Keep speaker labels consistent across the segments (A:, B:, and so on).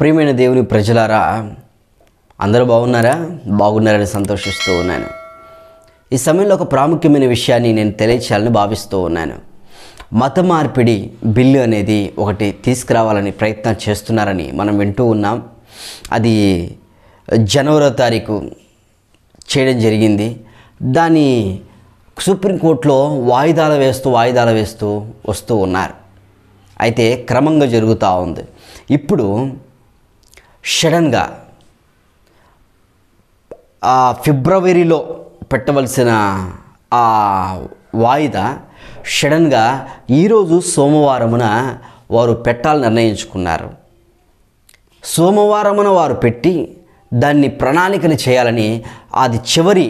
A: ప్రియమైన దేవుని ప్రజలారా అందరూ బాగున్నారా బాగున్నారని సంతోషిస్తూ ఉన్నాను ఈ సమయంలో ఒక ప్రాముఖ్యమైన విషయాన్ని నేను తెలియచేయాలని భావిస్తూ ఉన్నాను మత మార్పిడి బిల్లు అనేది ఒకటి తీసుకురావాలని ప్రయత్నం చేస్తున్నారని మనం వింటూ ఉన్నాం అది జనవరి తారీఖు చేయడం జరిగింది దాని సుప్రీంకోర్టులో వాయిదాలు వేస్తూ వాయిదాలు వేస్తూ వస్తూ ఉన్నారు అయితే క్రమంగా జరుగుతూ ఉంది ఇప్పుడు సడన్గా ఆ ఫిబ్రవరిలో పెట్టవలసిన ఆ వాయిదా సడన్గా ఈరోజు సోమవారమున వారు పెట్టాలని నిర్ణయించుకున్నారు సోమవారమున వారు పెట్టి దాన్ని ప్రణాళికలు చేయాలని అది చివరి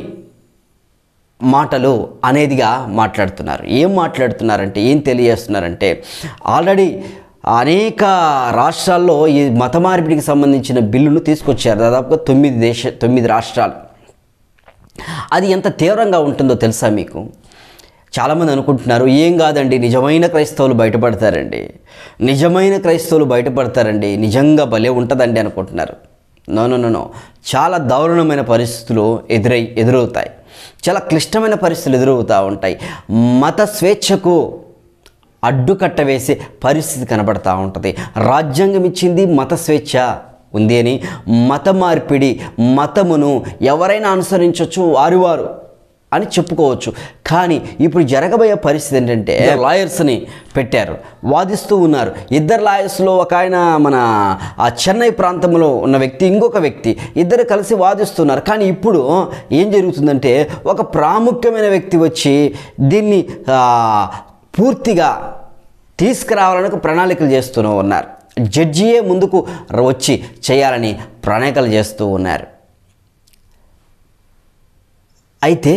A: మాటలు అనేదిగా మాట్లాడుతున్నారు ఏం మాట్లాడుతున్నారంటే ఏం తెలియజేస్తున్నారంటే ఆల్రెడీ అనేక రాష్ట్రాల్లో ఈ మత మార్పిడికి సంబంధించిన బిల్లును తీసుకొచ్చారు దాదాపుగా తొమ్మిది దేశ తొమ్మిది రాష్ట్రాలు అది ఎంత తీవ్రంగా ఉంటుందో తెలుసా మీకు చాలామంది అనుకుంటున్నారు ఏం కాదండి నిజమైన క్రైస్తవులు బయటపడతారండి నిజమైన క్రైస్తవులు బయటపడతారండి నిజంగా భలే ఉంటుందండి అనుకుంటున్నారు నోనో నో చాలా దారుణమైన పరిస్థితులు ఎదురై ఎదురవుతాయి చాలా క్లిష్టమైన పరిస్థితులు ఎదురవుతూ ఉంటాయి మత స్వేచ్ఛకు అడ్డుకట్ట వేసే పరిస్థితి కనబడతా ఉంటుంది రాజ్యాంగం ఇచ్చింది మత స్వేచ్ఛ ఉంది అని మత మార్పిడి మతమును ఎవరైనా అనుసరించవచ్చు వారి వారు అని చెప్పుకోవచ్చు కానీ ఇప్పుడు జరగబోయే పరిస్థితి ఏంటంటే లాయర్స్ని పెట్టారు వాదిస్తూ ఉన్నారు ఇద్దరు లాయర్స్లో ఒక ఆయన మన ఆ చెన్నై ప్రాంతంలో ఉన్న వ్యక్తి ఇంకొక వ్యక్తి ఇద్దరు కలిసి వాదిస్తున్నారు కానీ ఇప్పుడు ఏం జరుగుతుందంటే ఒక ప్రాముఖ్యమైన వ్యక్తి వచ్చి దీన్ని పూర్తిగా తీసుకురావాలని ప్రణాళికలు చేస్తూనే ఉన్నారు జడ్జియే ముందుకు వచ్చి చేయాలని ప్రణాళికలు చేస్తూ ఉన్నారు అయితే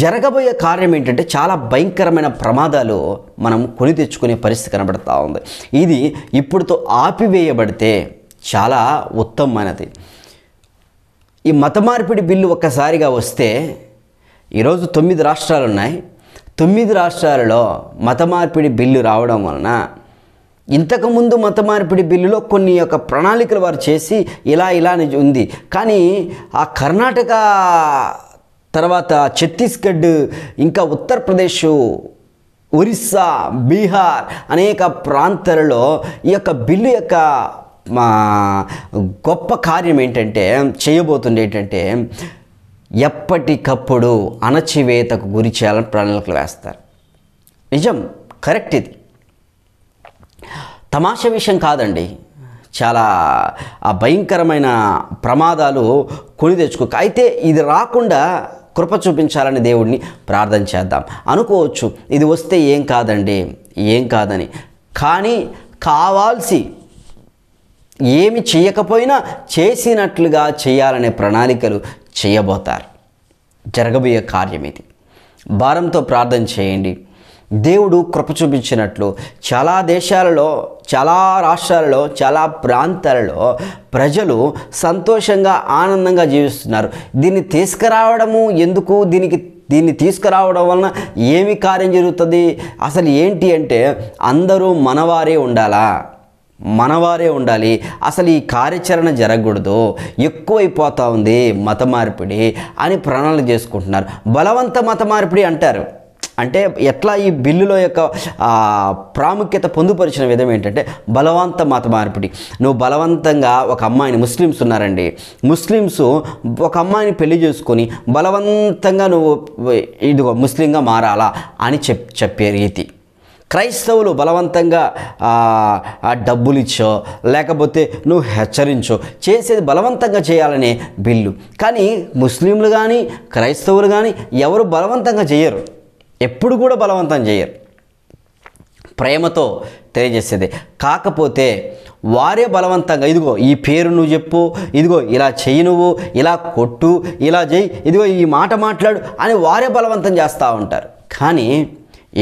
A: జరగబోయే కార్యం ఏంటంటే చాలా భయంకరమైన ప్రమాదాలు మనం కొని తెచ్చుకునే పరిస్థితి కనబడతా ఉంది ఇది ఇప్పుడుతో ఆపివేయబడితే చాలా ఉత్తమమైనది ఈ మత మార్పిడి బిల్లు ఒక్కసారిగా వస్తే ఈరోజు తొమ్మిది రాష్ట్రాలు ఉన్నాయి తొమ్మిది రాష్ట్రాలలో మత మార్పిడి బిల్లు రావడం వలన ఇంతకుముందు మత మార్పిడి బిల్లులో కొన్ని యొక్క ప్రణాళికలు వారు చేసి ఇలా ఇలా ఉంది కానీ ఆ కర్ణాటక తర్వాత ఛత్తీస్గఢ్ ఇంకా ఉత్తరప్రదేశ్ ఒరిస్సా బీహార్ అనేక ప్రాంతాలలో ఈ యొక్క బిల్లు యొక్క మా గొప్ప కార్యం ఏంటంటే చేయబోతుంది ఏంటంటే ఎప్పటికప్పుడు అణచివేతకు గురి చేయాలని ప్రణాళికలు వేస్తారు నిజం కరెక్ట్ ఇది తమాషా విషయం కాదండి చాలా ఆ భయంకరమైన ప్రమాదాలు కొని తెచ్చుకోక అయితే ఇది రాకుండా కృప చూపించాలని దేవుడిని ప్రార్థన చేద్దాం అనుకోవచ్చు ఇది వస్తే ఏం కాదండి ఏం కాదని కానీ కావాల్సి ఏమి చేయకపోయినా చేసినట్లుగా చేయాలనే ప్రణాళికలు చేయబోతారు జరగబోయే కార్యం ఇది భారంతో ప్రార్థన చేయండి దేవుడు కృప చూపించినట్లు చాలా దేశాలలో చాలా రాష్ట్రాలలో చాలా ప్రాంతాలలో ప్రజలు సంతోషంగా ఆనందంగా జీవిస్తున్నారు దీన్ని తీసుకురావడము ఎందుకు దీనికి దీన్ని తీసుకురావడం వలన ఏమి కార్యం జరుగుతుంది అసలు ఏంటి అంటే అందరూ మనవారే ఉండాలా మనవారే ఉండాలి అసలు ఈ కార్యాచరణ జరగకూడదు ఎక్కువైపోతూ ఉంది మత మార్పిడి అని ప్రణాళిక చేసుకుంటున్నారు బలవంత మత మార్పిడి అంటారు అంటే ఎట్లా ఈ బిల్లులో యొక్క ప్రాముఖ్యత పొందుపరిచిన విధం ఏంటంటే బలవంత మత మార్పిడి నువ్వు బలవంతంగా ఒక అమ్మాయిని ముస్లిమ్స్ ఉన్నారండి ముస్లిమ్స్ ఒక అమ్మాయిని పెళ్లి చేసుకొని బలవంతంగా నువ్వు ఇదిగో ముస్లింగా మారాలా అని చెప్ చెప్పే రీతి క్రైస్తవులు బలవంతంగా డబ్బులు ఇచ్చో లేకపోతే నువ్వు హెచ్చరించో చేసేది బలవంతంగా చేయాలనే బిల్లు కానీ ముస్లింలు కానీ క్రైస్తవులు కానీ ఎవరు బలవంతంగా చేయరు ఎప్పుడు కూడా బలవంతం చేయరు ప్రేమతో తెలియజేసేది కాకపోతే వారే బలవంతంగా ఇదిగో ఈ పేరు నువ్వు చెప్పు ఇదిగో ఇలా చెయ్యి నువ్వు ఇలా కొట్టు ఇలా చేయి ఇదిగో ఈ మాట మాట్లాడు అని వారే బలవంతం చేస్తూ ఉంటారు కానీ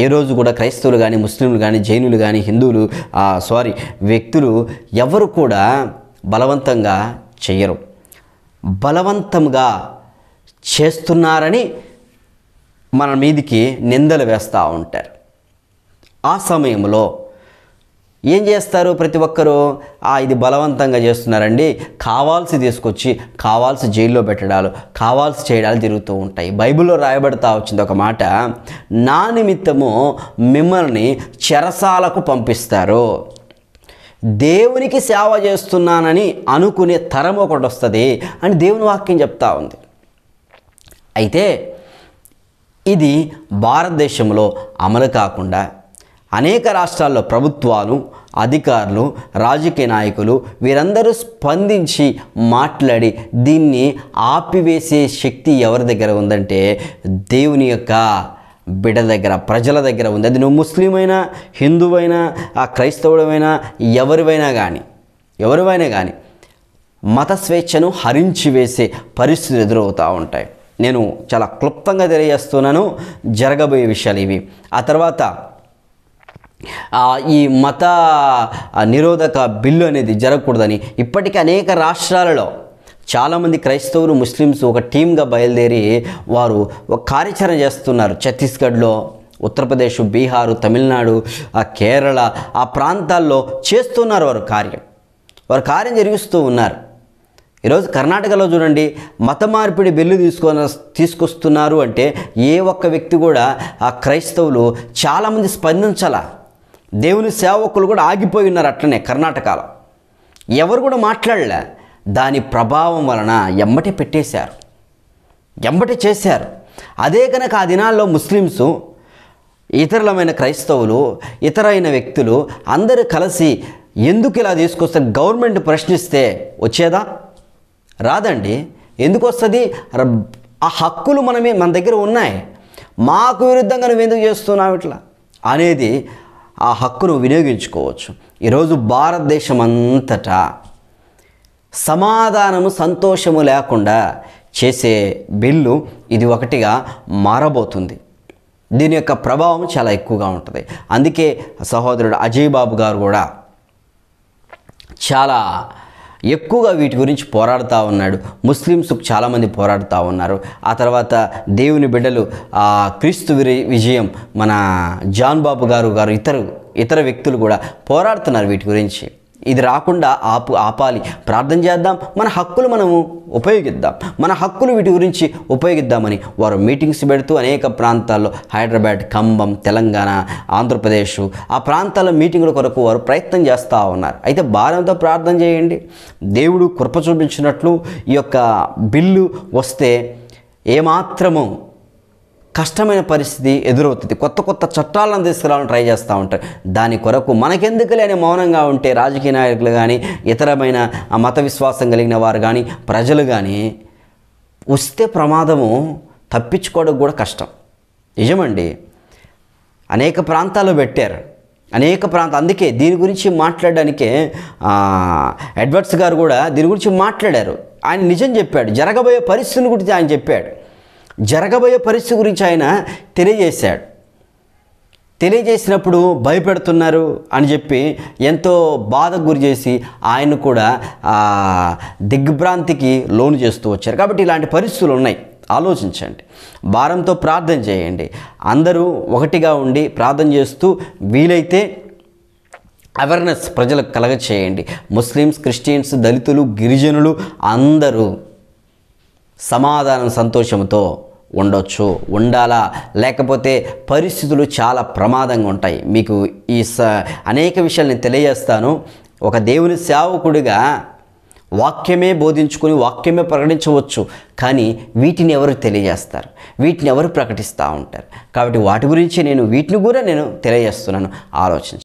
A: ఏ రోజు కూడా క్రైస్తవులు కానీ ముస్లింలు కానీ జైనులు కానీ హిందువులు సారీ వ్యక్తులు ఎవరు కూడా బలవంతంగా చేయరు బలవంతంగా చేస్తున్నారని మన మీదికి నిందలు వేస్తూ ఉంటారు ఆ సమయంలో ఏం చేస్తారు ప్రతి ఒక్కరూ ఇది బలవంతంగా చేస్తున్నారండి కావాల్సి తీసుకొచ్చి కావాల్సి జైల్లో పెట్టడాలు కావాల్సి చేయడాలు జరుగుతూ ఉంటాయి బైబిల్లో రాయబడతా వచ్చింది ఒక మాట నా నిమిత్తము మిమ్మల్ని చెరసాలకు పంపిస్తారు దేవునికి సేవ చేస్తున్నానని అనుకునే తరం ఒకటి వస్తుంది అని దేవుని వాక్యం చెప్తా ఉంది అయితే ఇది భారతదేశంలో అమలు కాకుండా అనేక రాష్ట్రాల్లో ప్రభుత్వాలు అధికారులు రాజకీయ నాయకులు వీరందరూ స్పందించి మాట్లాడి దీన్ని ఆపివేసే శక్తి ఎవరి దగ్గర ఉందంటే దేవుని యొక్క బిడ్డ దగ్గర ప్రజల దగ్గర ఉంది అది నువ్వు ముస్లిమైనా హిందువైనా ఆ క్రైస్తవుడమైనా ఎవరివైనా కానీ ఎవరివైనా కానీ మత స్వేచ్ఛను హరించి వేసే పరిస్థితులు ఎదురవుతూ ఉంటాయి నేను చాలా క్లుప్తంగా తెలియజేస్తున్నాను జరగబోయే విషయాలు ఇవి ఆ తర్వాత ఈ మత నిరోధక బిల్లు అనేది జరగకూడదని ఇప్పటికీ అనేక రాష్ట్రాలలో చాలామంది క్రైస్తవులు ముస్లిమ్స్ ఒక టీమ్గా బయలుదేరి వారు కార్యాచరణ చేస్తున్నారు ఛత్తీస్గఢ్లో ఉత్తరప్రదేశ్ బీహారు తమిళనాడు కేరళ ఆ ప్రాంతాల్లో చేస్తున్నారు వారు కార్యం వారు కార్యం జరిగిస్తూ ఉన్నారు ఈరోజు కర్ణాటకలో చూడండి మత మార్పిడి బిల్లు తీసుకొని తీసుకొస్తున్నారు అంటే ఏ ఒక్క వ్యక్తి కూడా ఆ క్రైస్తవులు చాలామంది స్పందించాల దేవుని సేవకులు కూడా ఆగిపోయి ఉన్నారు అట్లనే కర్ణాటకలో ఎవరు కూడా మాట్లాడలే దాని ప్రభావం వలన ఎంబటి పెట్టేశారు ఎంబటి చేశారు అదే కనుక ఆ దినాల్లో ముస్లిమ్స్ ఇతరులమైన క్రైస్తవులు ఇతరైన వ్యక్తులు అందరూ కలిసి ఎందుకు ఇలా తీసుకొస్తారు గవర్నమెంట్ ప్రశ్నిస్తే వచ్చేదా రాదండి ఎందుకు వస్తుంది ఆ హక్కులు మనమే మన దగ్గర ఉన్నాయి మాకు విరుద్ధంగా నువ్వు ఎందుకు చేస్తున్నావు ఇట్లా అనేది ఆ హక్కును వినియోగించుకోవచ్చు ఈరోజు భారతదేశం అంతటా సమాధానము సంతోషము లేకుండా చేసే బిల్లు ఇది ఒకటిగా మారబోతుంది దీని యొక్క ప్రభావం చాలా ఎక్కువగా ఉంటుంది అందుకే సహోదరుడు అజయ్ బాబు గారు కూడా చాలా ఎక్కువగా వీటి గురించి పోరాడుతూ ఉన్నాడు ముస్లిమ్స్ చాలామంది పోరాడుతూ ఉన్నారు ఆ తర్వాత దేవుని బిడ్డలు క్రీస్తు విజయం మన జాన్ బాబు గారు గారు ఇతరు ఇతర వ్యక్తులు కూడా పోరాడుతున్నారు వీటి గురించి ఇది రాకుండా ఆపు ఆపాలి ప్రార్థన చేద్దాం మన హక్కులు మనము ఉపయోగిద్దాం మన హక్కులు వీటి గురించి ఉపయోగిద్దామని వారు మీటింగ్స్ పెడుతూ అనేక ప్రాంతాల్లో హైదరాబాద్ ఖమ్మం తెలంగాణ ఆంధ్రప్రదేశ్ ఆ ప్రాంతాల్లో మీటింగుల కొరకు వారు ప్రయత్నం చేస్తూ ఉన్నారు అయితే భారంతో ప్రార్థన చేయండి దేవుడు కృప చూపించినట్లు ఈ యొక్క బిల్లు వస్తే ఏమాత్రము కష్టమైన పరిస్థితి ఎదురవుతుంది కొత్త కొత్త చట్టాలను తీసుకురావాలని ట్రై చేస్తూ ఉంటారు దాని కొరకు మనకెందుకు లేని మౌనంగా ఉంటే రాజకీయ నాయకులు కానీ ఇతరమైన మత విశ్వాసం కలిగిన వారు కానీ ప్రజలు కానీ వస్తే ప్రమాదము తప్పించుకోవడం కూడా కష్టం నిజమండి అనేక ప్రాంతాలు పెట్టారు అనేక ప్రాంతం అందుకే దీని గురించి మాట్లాడడానికే ఎడ్వర్డ్స్ గారు కూడా దీని గురించి మాట్లాడారు ఆయన నిజం చెప్పాడు జరగబోయే పరిస్థితుల గురించి ఆయన చెప్పాడు జరగబోయే పరిస్థితి గురించి ఆయన తెలియజేశాడు తెలియజేసినప్పుడు భయపెడుతున్నారు అని చెప్పి ఎంతో బాధకు గురి చేసి ఆయన కూడా దిగ్భ్రాంతికి లోను చేస్తూ వచ్చారు కాబట్టి ఇలాంటి పరిస్థితులు ఉన్నాయి ఆలోచించండి భారంతో ప్రార్థన చేయండి అందరూ ఒకటిగా ఉండి ప్రార్థన చేస్తూ వీలైతే అవేర్నెస్ ప్రజలకు కలగ చేయండి ముస్లిమ్స్ క్రిస్టియన్స్ దళితులు గిరిజనులు అందరూ సమాధానం సంతోషంతో ఉండొచ్చు ఉండాలా లేకపోతే పరిస్థితులు చాలా ప్రమాదంగా ఉంటాయి మీకు ఈ స అనేక విషయాలు నేను తెలియజేస్తాను ఒక దేవుని సేవకుడిగా వాక్యమే బోధించుకుని వాక్యమే ప్రకటించవచ్చు కానీ వీటిని ఎవరు తెలియజేస్తారు వీటిని ఎవరు ప్రకటిస్తూ ఉంటారు కాబట్టి వాటి గురించి నేను వీటిని కూడా నేను తెలియజేస్తున్నాను ఆలోచించి